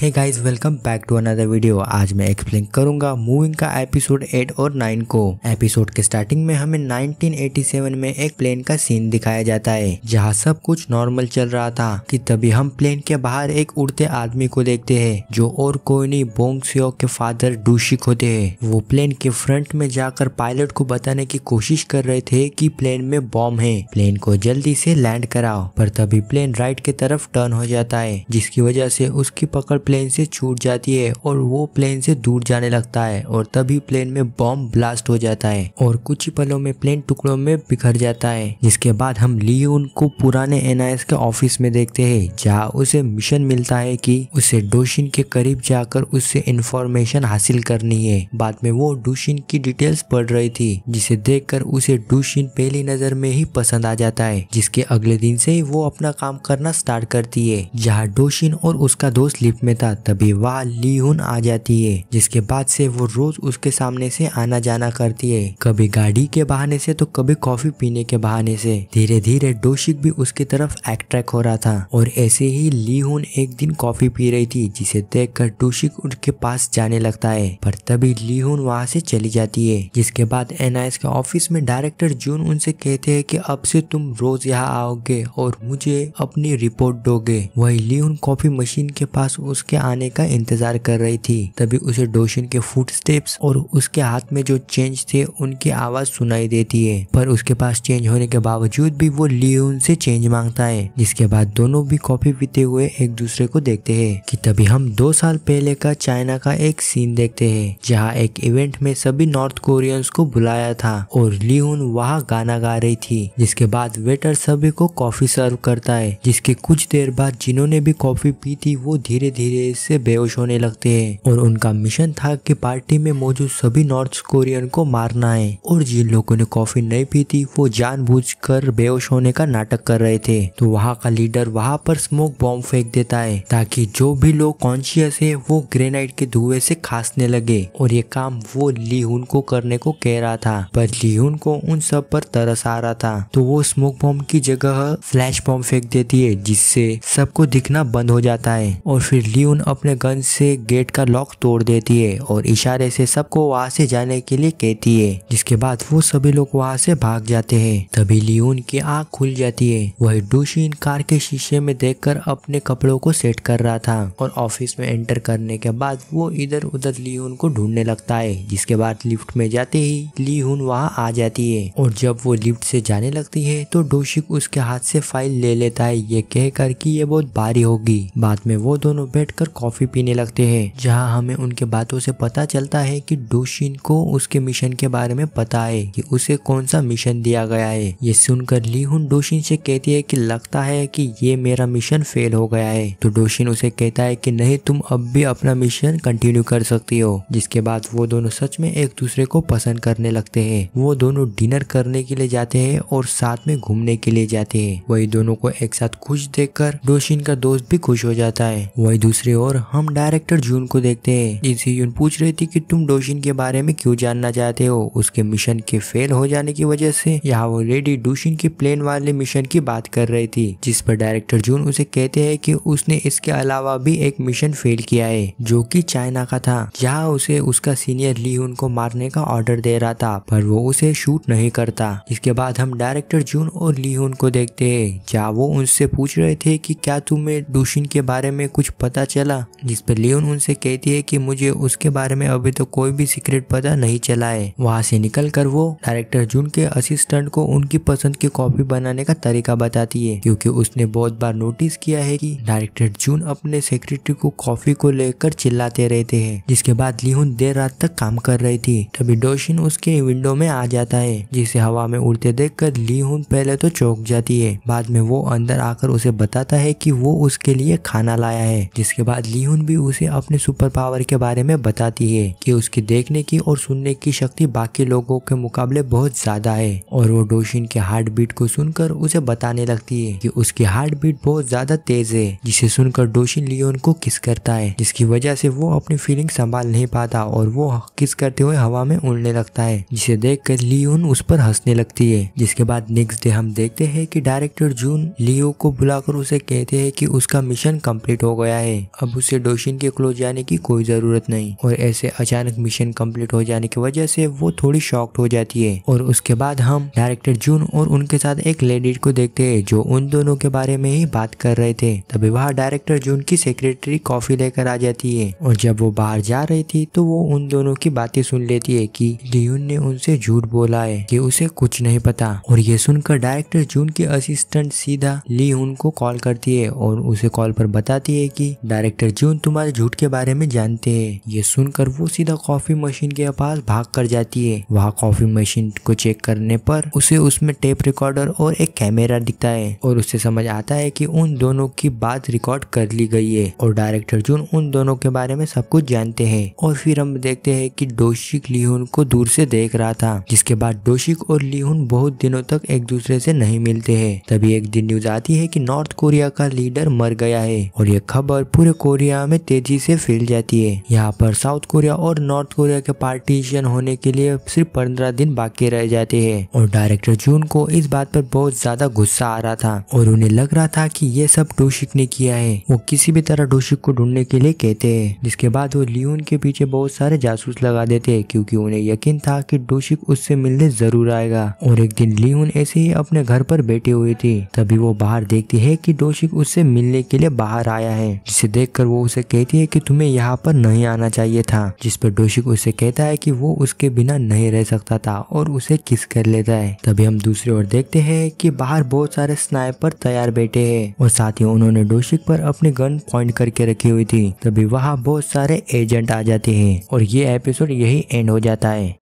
hey guys welcome back to another video आज मैं explain करूंगा मूविंग का एपिसोड 8 और 9 को एपिसोड के स्टार्टिंग में हमें 1987 में एक प्लेन का सीन दिखाया जाता है जहां सब कुछ नॉर्मल चल रहा था कि तभी हम प्लेन के बाहर एक उड़ते आदमी को देखते हैं जो और कोई नहीं बोंग के फादर डूशिक होते है वो प्लेन के फ्रंट में जाकर पायलट को बताने की कोशिश कर रहे थे की प्लेन में बॉम्ब है प्लेन को जल्दी से लैंड कराओ पर तभी प्लेन राइट के तरफ टर्न हो जाता है जिसकी वजह से उसकी पकड़ प्लेन से छूट जाती है और वो प्लेन से दूर जाने लगता है और तभी प्लेन में बॉम्ब ब्लास्ट हो जाता है और कुछ ही पलों में प्लेन टुकड़ों में बिखर जाता है जिसके बाद हम लियोन को पुराने एनआईएस के ऑफिस में देखते हैं जहाँ उसे मिशन मिलता है कि उसे डोशिन के करीब जाकर उससे इंफॉर्मेशन हासिल करनी है बाद में वो डोशिन की डिटेल्स पढ़ रही थी जिसे देख उसे डोशिन पहली नजर में ही पसंद आ जाता है जिसके अगले दिन से वो अपना काम करना स्टार्ट करती है जहाँ डोशिन और उसका दोस्त लिफ्ट में था तभी वह लीहुन आ जाती है जिसके बाद से वो रोज उसके सामने से आना जाना करती है कभी गाड़ी के बहाने से तो कभी कॉफी पीने के बहाने से धीरे धीरे डोशिक भी उसकी तरफ अट्रैक्ट हो रहा था और ऐसे ही लीहुन एक दिन कॉफी पी रही थी जिसे देख कर डोशिक उनके पास जाने लगता है पर तभी लीहुन वहाँ से चली जाती है जिसके बाद एनआईएस के ऑफिस में डायरेक्टर जून उनसे कहते है की अब से तुम रोज यहाँ आओगे और मुझे अपनी रिपोर्ट दोगे वही लीहुन कॉफी मशीन के पास उस उसके आने का इंतजार कर रही थी तभी उसे डोशिन के फुट स्टेप्स और उसके हाथ में जो चेंज थे उनकी आवाज सुनाई देती है पर उसके पास चेंज होने के बावजूद भी वो लियोन से चेंज मांगता है जिसके बाद दोनों भी कॉफी पीते हुए एक दूसरे को देखते है की तभी हम दो साल पहले का चाइना का एक सीन देखते है जहाँ एक इवेंट में सभी नॉर्थ कोरियंस को बुलाया था और लियोन वहाँ गाना गा रही थी जिसके बाद वेटर सभी को कॉफी सर्व करता है जिसके कुछ देर बाद जिन्होंने भी कॉफी पी थी वो धीरे धीरे धीरे से बेहोश होने लगते हैं और उनका मिशन था कि पार्टी में मौजूद सभी नॉर्थ कोरियन को मारना है और जिन लोगों ने कॉफी नहीं पी थी वो कर बेहोश होने का नाटक कर रहे थे तो वहाँ का लीडर वहाँ पर स्मोक बॉम्ब फेंक देता है ताकि जो भी लोग कॉन्शियस है वो ग्रेनाइट के धुएं से खासने लगे और ये काम वो लीहून को करने को कह रहा था पर लीहून को उन सब पर तरस आ रहा था तो वो स्मोक बॉम्ब की जगह फ्लैश बॉम्ब फेंक देती है जिससे सबको दिखना बंद हो जाता है और फिर ली ड्यून अपने गन से गेट का लॉक तोड़ देती है और इशारे से सबको वहाँ से जाने के लिए कहती है जिसके बाद वो सभी लोग वहाँ से भाग जाते हैं तभी लियून की आँख खुल जाती है वही डूशीन कार के शीशे में देख अपने कपड़ों को सेट कर रहा था और ऑफिस में एंटर करने के बाद वो इधर उधर लियून को ढूंढने लगता है जिसके बाद लिफ्ट में जाते ही लिहुन वहाँ आ जाती है और जब वो लिफ्ट से जाने लगती है तो डोशिक उसके हाथ से फाइल ले लेता है ये कहकर कि ये बहुत भारी होगी बाद में वो दोनों बैठ बैठकर कॉफी पीने लगते हैं जहां हमें उनके बातों से पता चलता है कि डोशिन को उसके मिशन के बारे में पता है कि उसे कौन सा मिशन दिया गया है ये सुनकर ली हुन डोशिन से कहती है कि लगता है कि ये मेरा मिशन फेल हो गया है तो डोशिन उसे कहता है कि नहीं तुम अब भी अपना मिशन कंटिन्यू कर सकती हो जिसके बाद वो दोनों सच में एक दूसरे को पसंद करने लगते हैं वो दोनों डिनर करने के लिए जाते हैं और साथ में घूमने के लिए जाते हैं वही दोनों को एक साथ खुश देखकर डोशिन का दोस्त भी खुश हो जाता है वही दूसरे दूसरी ओर हम डायरेक्टर जून को देखते हैं जिनसे यून पूछ रही थी कि तुम डोशिन के बारे में क्यों जानना चाहते हो उसके मिशन के फेल हो जाने की वजह से यहाँ वो लेडी डोशिन के प्लेन वाले मिशन की बात कर रही थी जिस पर डायरेक्टर जून उसे कहते हैं कि उसने इसके अलावा भी एक मिशन फेल किया है जो कि चाइना का था जहाँ उसे उसका सीनियर ली को मारने का ऑर्डर दे रहा था पर वो उसे शूट नहीं करता इसके बाद हम डायरेक्टर जून और ली को देखते है जहाँ वो उनसे पूछ रहे थे की क्या तुम्हें डोशिन के बारे में कुछ पता चला जिस पर लियोन उनसे कहती है कि मुझे उसके बारे में अभी तो कोई भी सीक्रेट पता नहीं चला है वहाँ से निकल कर वो डायरेक्टर जून के असिस्टेंट को उनकी पसंद की कॉपी बनाने का तरीका बताती है क्योंकि उसने बहुत बार नोटिस किया है कि डायरेक्टर जून अपने सेक्रेटरी को कॉफी को लेकर चिल्लाते रहते हैं जिसके बाद लिहुन देर रात तक काम कर रही थी तभी डोशिन उसके विंडो में आ जाता है जिसे हवा में उड़ते देख कर लिहुन पहले तो चौंक जाती है बाद में वो अंदर आकर उसे बताता है की वो उसके लिए खाना लाया है जिसके उसके बाद लिहुन भी उसे अपने सुपर पावर के बारे में बताती है कि उसके देखने की और सुनने की शक्ति बाकी लोगों के मुकाबले बहुत ज्यादा है और वो डोशिन के हार्ट बीट को सुनकर उसे बताने लगती है कि उसकी हार्ट बीट बहुत ज्यादा तेज है जिसे सुनकर डोशिन लियोन को किस करता है जिसकी वजह से वो अपनी फीलिंग संभाल नहीं पाता और वो किस करते हुए हवा में उड़ने लगता है जिसे देख कर लियोन उस पर हंसने लगती है जिसके बाद नेक्स्ट डे हम देखते है की डायरेक्टर जून लियो को बुलाकर उसे कहते है की उसका मिशन कम्प्लीट हो गया है अब उसे डोशिन के क्लोज जाने की कोई ज़रूरत नहीं और ऐसे अचानक मिशन कम्प्लीट हो जाने की वजह से वो थोड़ी शॉक्ट हो जाती है और उसके बाद हम डायरेक्टर जून और उनके साथ एक लेडीज को देखते है जो उन दोनों के बारे में ही बात कर रहे थे तभी वहाँ डायरेक्टर जून की सेक्रेटरी कॉफी लेकर आ जाती है और जब वो बाहर जा रही थी तो वो उन दोनों की बातें सुन लेती है कि लियून ने उनसे झूठ बोला है कि उसे कुछ नहीं पता और ये सुनकर डायरेक्टर जून की असिस्टेंट सीधा ली को कॉल करती है और उसे कॉल पर बताती है कि डायरेक्टर जून तुम्हारे झूठ के बारे में जानते हैं ये सुनकर वो सीधा कॉफी मशीन के पास भाग कर जाती है वहाँ कॉफी मशीन को चेक करने पर उसे उसमें टेप रिकॉर्डर और एक कैमरा दिखता है और उसे समझ आता है कि उन दोनों की बात रिकॉर्ड कर ली गई है और डायरेक्टर जून उन दोनों के बारे में सब कुछ जानते हैं और फिर हम देखते हैं कि डोशिक लिहुन को दूर से देख रहा था जिसके बाद डोशिक और लिहुन बहुत दिनों तक एक दूसरे से नहीं मिलते हैं तभी एक दिन न्यूज आती है कि नॉर्थ कोरिया का लीडर मर गया है और यह खबर पूरी पूरे कोरिया में तेजी से फैल जाती है यहाँ पर साउथ कोरिया और नॉर्थ कोरिया के पार्टीशन होने के लिए सिर्फ पंद्रह दिन बाकी रह जाते हैं और डायरेक्टर जून को इस बात पर बहुत ज्यादा गुस्सा आ रहा था और उन्हें लग रहा था कि ये सब डोशिक ने किया है वो किसी भी तरह डोशिक को ढूंढने के लिए कहते हैं जिसके बाद वो लियोन के पीछे बहुत सारे जासूस लगा देते है क्यूँकी उन्हें यकीन था की डोशिक उससे मिलने जरूर आएगा और एक दिन लियोन ऐसे ही अपने घर पर बैठी हुई थी तभी वो बाहर देखती है कि डोशिक उससे मिलने के लिए बाहर आया है जिसे देखकर वो उसे कहती है कि तुम्हें यहाँ पर नहीं आना चाहिए था जिस पर डोशिक उसे कहता है कि वो उसके बिना नहीं रह सकता था और उसे किस कर लेता है तभी हम दूसरी ओर देखते हैं कि बाहर बहुत सारे स्नाइपर तैयार बैठे हैं और साथ ही उन्होंने डोशिक पर अपनी गन पॉइंट करके रखी हुई थी तभी वहाँ बहुत सारे एजेंट आ जाते हैं और ये एपिसोड यही एंड हो जाता है